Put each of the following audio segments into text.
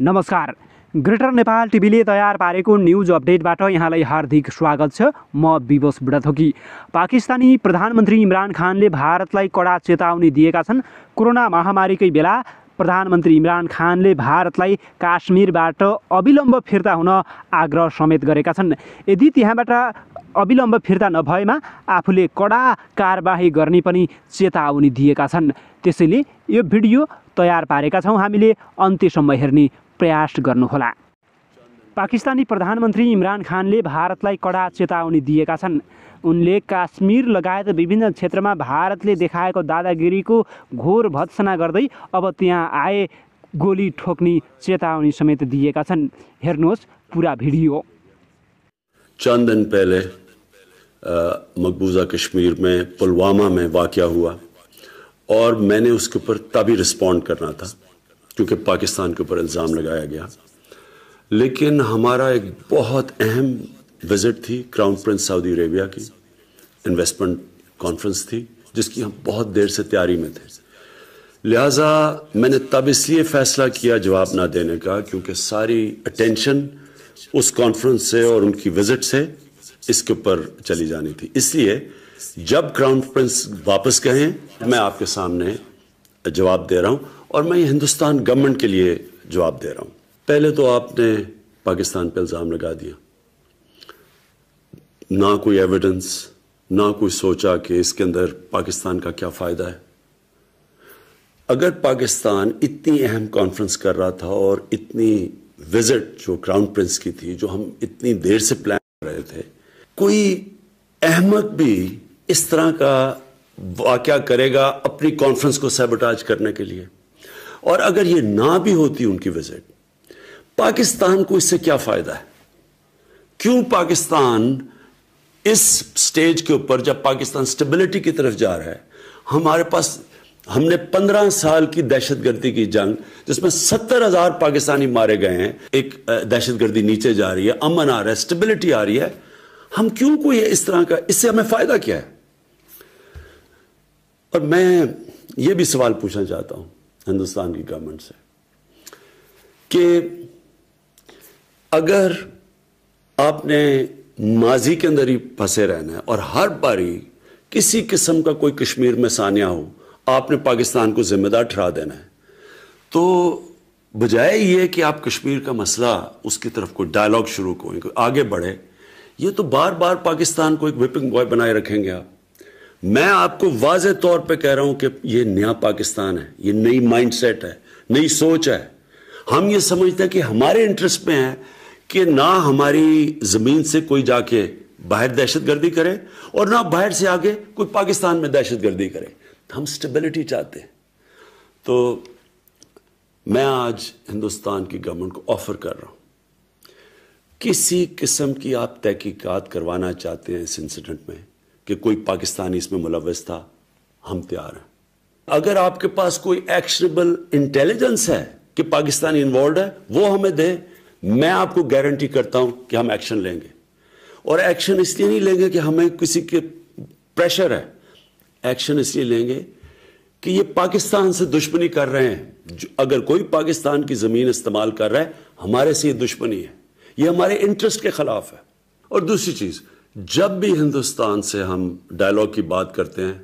नमस्कार ग्रेटर नेपाल टिभीले तयार पारेको न्युज अपडेटबाट यहाँलाई हार्दिक स्वागत छ म विवश बुढाथोकी पाकिस्तानी प्रधानमन्त्री इमरान खानले भारतलाई कडा चेतावनी दिएका छन् कोरोना महामारीकै बेला प्रधानमन्त्री इमरान खानले भारतलाई काश्मीरबाट अविलम्ब फिर्ता हुन आग्रह समेत गरेका छन् यदि त्यहाँबाट अविलम्ब फिर्ता नभएमा आफूले कडा कारबाही गर्ने पनि चेतावनी दिएका छन् त्यसैले यो भिडियो तयार पारेका छौँ हामीले अन्त्यसम्म हेर्ने प्रयास गर्नुहोला पाकिस्तानी प्रधानमन्त्री इमरान खानले भारतलाई कडा चेतावनी दिएका छन् उनले काश्मीर लगायत विभिन्न क्षेत्रमा भारतले देखाएको दादागिरीको घोर भत्सना गर्दै अब त्यहाँ आए गोली ठोक्ने चेतावनी समेत दिएका छन् हेर्नुहोस् पुरा भिडियो चन्दन पहिले पहले कश्मीर में पुलवामा में वाक़ हुआ और मैंने उसके ऊपर तभी रिस्पोंड करना था क्योंकि पाकिस्तान के ऊपर इल्ज़ाम लगाया गया लेकिन हमारा एक बहुत अहम विज़िट थी क्राउन प्रिंस सऊदी अरेबिया की इन्वेस्टमेंट कॉन्फ्रेंस थी जिसकी हम बहुत देर से तैयारी में थे लिहाजा मैंने तब इसलिए फ़ैसला किया जवाब ना देने का क्योंकि सारी अटेंशन उस कॉन्फ्रेंस से और उनकी विज़िट से इसके ऊपर चली जानी थी इसलिए जब क्राउन प्रिंस वापस गए मैं आपके सामने जवाब दे रहा हूँ और मैं ये हिंदुस्तान गवर्नमेंट के लिए जवाब दे रहा हूं पहले तो आपने पाकिस्तान पर इल्ज़ाम लगा दिया ना कोई एविडेंस ना कोई सोचा कि इसके अंदर पाकिस्तान का क्या फ़ायदा है अगर पाकिस्तान इतनी अहम कॉन्फ्रेंस कर रहा था और इतनी विजिट जो क्राउन प्रिंस की थी जो हम इतनी देर से प्लान कर रहे थे कोई अहमद भी इस तरह का वाक़ करेगा अपनी कॉन्फ्रेंस को सेबोटाज करने के लिए और अगर ये ना भी होती उनकी विजिट पाकिस्तान को इससे क्या फायदा है क्यों पाकिस्तान इस स्टेज के ऊपर जब पाकिस्तान स्टेबिलिटी की तरफ जा रहा है हमारे पास हमने पंद्रह साल की दहशतगर्दी की जंग जिसमें सत्तर हजार पाकिस्तानी मारे गए हैं एक दहशतगर्दी नीचे जा रही है अमन आ रहा है स्टेबिलिटी आ रही है हम क्यों कोई इस तरह का इससे हमें फायदा क्या है और मैं ये भी सवाल पूछना चाहता हूं हिंदुस्तान की गवर्नमेंट से कि अगर आपने माजी के अंदर ही फंसे रहना है और हर बारी किसी किस्म का कोई कश्मीर में सानिया हो आपने पाकिस्तान को जिम्मेदार ठहरा देना है तो बजाय ये कि आप कश्मीर का मसला उसकी तरफ कोई डायलॉग शुरू करें आगे बढ़े ये तो बार बार पाकिस्तान को एक विपिंग बॉय बनाए रखेंगे आप मैं आपको वाज तौर पे कह रहा हूं कि ये नया पाकिस्तान है ये नई माइंडसेट है नई सोच है हम ये समझते हैं कि हमारे इंटरेस्ट में है कि ना हमारी ज़मीन से कोई जाके बाहर दहशत गर्दी करे और ना बाहर से आगे कोई पाकिस्तान में दहशत गर्दी करे हम स्टेबिलिटी चाहते हैं तो मैं आज हिंदुस्तान की गवर्नमेंट को ऑफर कर रहा हूं किसी किस्म की आप तहकीकात करवाना चाहते हैं इस इंसिडेंट में कि कोई पाकिस्तानी इसमें मुलवस था हम तैयार हैं अगर आपके पास कोई एक्शनेबल इंटेलिजेंस है कि पाकिस्तान इन्वॉल्व है वो हमें दे मैं आपको गारंटी करता हूं कि हम एक्शन लेंगे और एक्शन इसलिए नहीं लेंगे कि हमें किसी के प्रेशर है एक्शन इसलिए लेंगे कि ये पाकिस्तान से दुश्मनी कर रहे हैं अगर कोई पाकिस्तान की ज़मीन इस्तेमाल कर रहा है हमारे से ये दुश्मनी है ये हमारे इंटरेस्ट के खिलाफ है और दूसरी चीज़ जब भी हिंदुस्तान से हम डायलॉग की बात करते हैं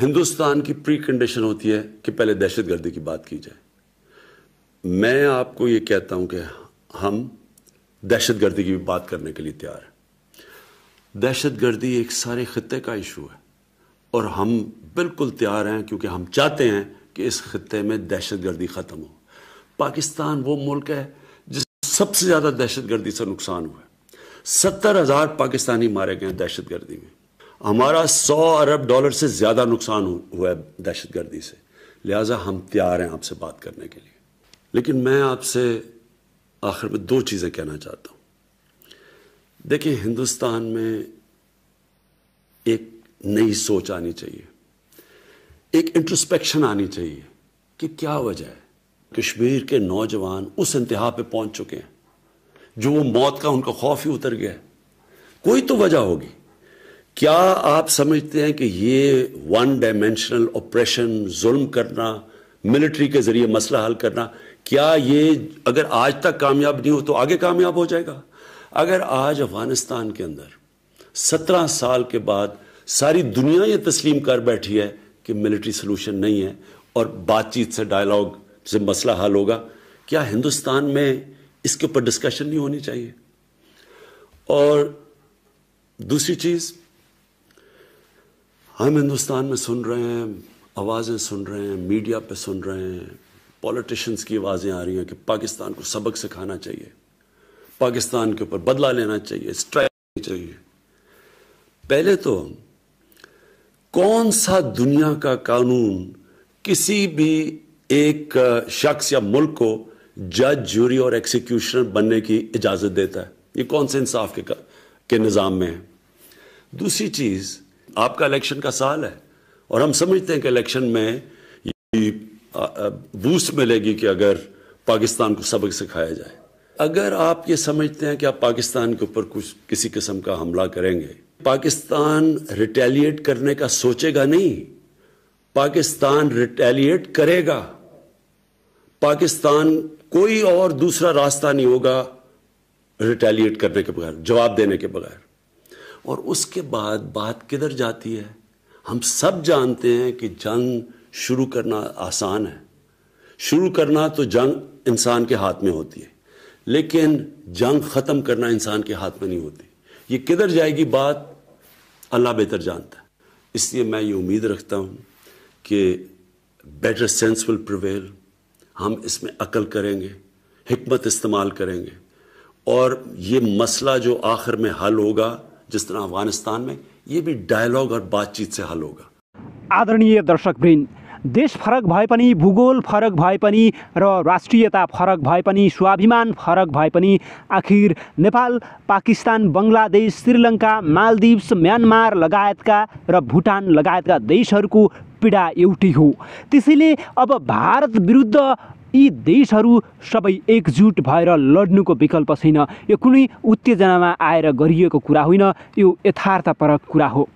हिंदुस्तान की प्री कंडीशन होती है कि पहले दहशतगर्दी की बात की जाए मैं आपको यह कहता हूं कि हम दहशतगर्दी की भी बात करने के लिए तैयार हैं दहशतगर्दी एक सारे खत्े का इशू है और हम बिल्कुल तैयार हैं क्योंकि हम चाहते हैं कि इस खत्े में दहशतगर्दी ख़त्म हो पाकिस्तान वो मुल्क है जिस सबसे ज़्यादा दहशतगर्दी से नुकसान हुआ है सत्तर हज़ार पाकिस्तानी मारे गए दहशत गर्दी में हमारा सौ अरब डॉलर से ज़्यादा नुकसान हुआ है दहशत गर्दी से लिहाजा हम तैयार हैं आपसे बात करने के लिए लेकिन मैं आपसे आखिर में दो चीज़ें कहना चाहता हूं देखिए हिंदुस्तान में एक नई सोच आनी चाहिए एक इंट्रोस्पेक्शन आनी चाहिए कि क्या वजह है कश्मीर के नौजवान उस इंतहा पे पहुंच चुके हैं जो वो मौत का उनका खौफ ही उतर गया कोई तो वजह होगी क्या आप समझते हैं कि ये वन डायमेंशनल ऑपरेशन जुल्म करना मिलिट्री के जरिए मसला हल करना क्या ये अगर आज तक कामयाब नहीं हो तो आगे कामयाब हो जाएगा अगर आज अफगानिस्तान के अंदर सत्रह साल के बाद सारी दुनिया ये तस्लीम कर बैठी है कि मिलिट्री सोल्यूशन नहीं है और बातचीत से डायलॉग से मसला हल होगा क्या हिंदुस्तान में इसके ऊपर डिस्कशन नहीं होनी चाहिए और दूसरी चीज़ हम हिंदुस्तान में सुन रहे हैं आवाज़ें सुन रहे हैं मीडिया पे सुन रहे हैं पॉलिटिशियंस की आवाज़ें आ रही हैं कि पाकिस्तान को सबक सिखाना चाहिए पाकिस्तान के ऊपर बदला लेना चाहिए स्ट्राइक चाहिए पहले तो कौन सा दुनिया का कानून किसी भी एक शख्स या मुल्क को जज जूरी और एक्सिक्यूशनर बनने की इजाज़त देता है ये कौन से इंसाफ के के निज़ाम में है दूसरी चीज़ आपका इलेक्शन का साल है और हम समझते हैं कि इलेक्शन में बूस्ट मिलेगी कि अगर पाकिस्तान को सबक सिखाया जाए अगर आप ये समझते हैं कि आप पाकिस्तान के ऊपर कुछ किसी किस्म का हमला करेंगे पाकिस्तान रिटेलिएट करने का सोचेगा नहीं पाकिस्तान रिटेलिएट करेगा पाकिस्तान कोई और दूसरा रास्ता नहीं होगा रिटेलिएट करने के बगैर जवाब देने के बगैर और उसके बाद बात किधर जाती है हम सब जानते हैं कि जंग शुरू करना आसान है शुरू करना तो जंग इंसान के हाथ में होती है लेकिन जंग ख़त्म करना इंसान के हाथ में नहीं होती ये किधर जाएगी बात अल्लाह बेहतर जानता है इसलिए मैं ये उम्मीद रखता हूँ कि बेटर सेंस विल प्रिवेल हम इसमें अकल करेंगे हमत इस्तेमाल करेंगे और ये मसला जो आखिर में हल होगा जिस तरह अफगानिस्तान में ये भी डायलॉग और बातचीत से हल होगा आदरणीय दर्शक वृन्द देश फरक भए भूगोल फरक भए पनि र फरक भए स्वाभिमान फरक भए आखिर नेपाल पाकिस्तान बंग्लादेश श्रीलंका मालदीव्स म्यांमार लगायत का रूटान भुटान का देश पीडा एउटै हो त्यसैले अब भारत विरुद्ध यी देशहरू सबै एकजुट भएर लड्नुको विकल्प छैन यो कुनै उत्तेजनामा आएर गरिएको कुरा होइन यो यथार्थपरक कुरा हो